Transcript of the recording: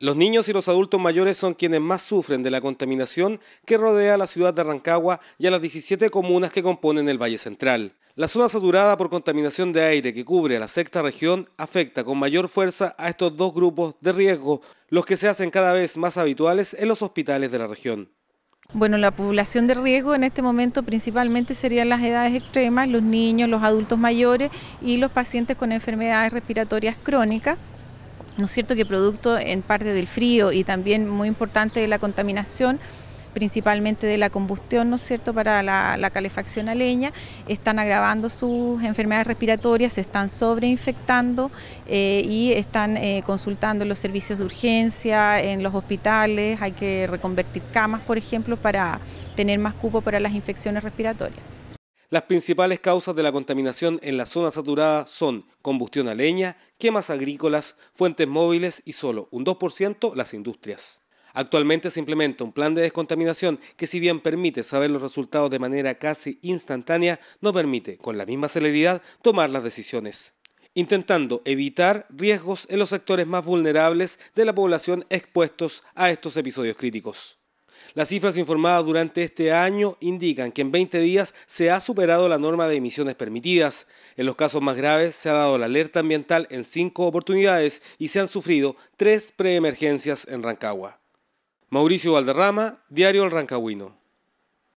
Los niños y los adultos mayores son quienes más sufren de la contaminación que rodea a la ciudad de Rancagua y a las 17 comunas que componen el Valle Central. La zona saturada por contaminación de aire que cubre a la sexta región afecta con mayor fuerza a estos dos grupos de riesgo, los que se hacen cada vez más habituales en los hospitales de la región. Bueno, la población de riesgo en este momento principalmente serían las edades extremas, los niños, los adultos mayores y los pacientes con enfermedades respiratorias crónicas. ¿no es cierto?, que producto en parte del frío y también muy importante de la contaminación, principalmente de la combustión, ¿no es cierto?, para la, calefacción a leña, están agravando sus enfermedades respiratorias, se están sobreinfectando eh, y están eh, consultando los servicios de urgencia, en los hospitales, hay que reconvertir camas, por ejemplo, para tener más cupo para las infecciones respiratorias. Las principales causas de la contaminación en la zona saturada son combustión a leña, quemas agrícolas, fuentes móviles y solo un 2% las industrias. Actualmente se implementa un plan de descontaminación que si bien permite saber los resultados de manera casi instantánea, no permite con la misma celeridad tomar las decisiones, intentando evitar riesgos en los sectores más vulnerables de la población expuestos a estos episodios críticos. Las cifras informadas durante este año indican que en 20 días se ha superado la norma de emisiones permitidas. En los casos más graves se ha dado la alerta ambiental en cinco oportunidades y se han sufrido tres preemergencias en Rancagua. Mauricio Valderrama, Diario El Rancagüino.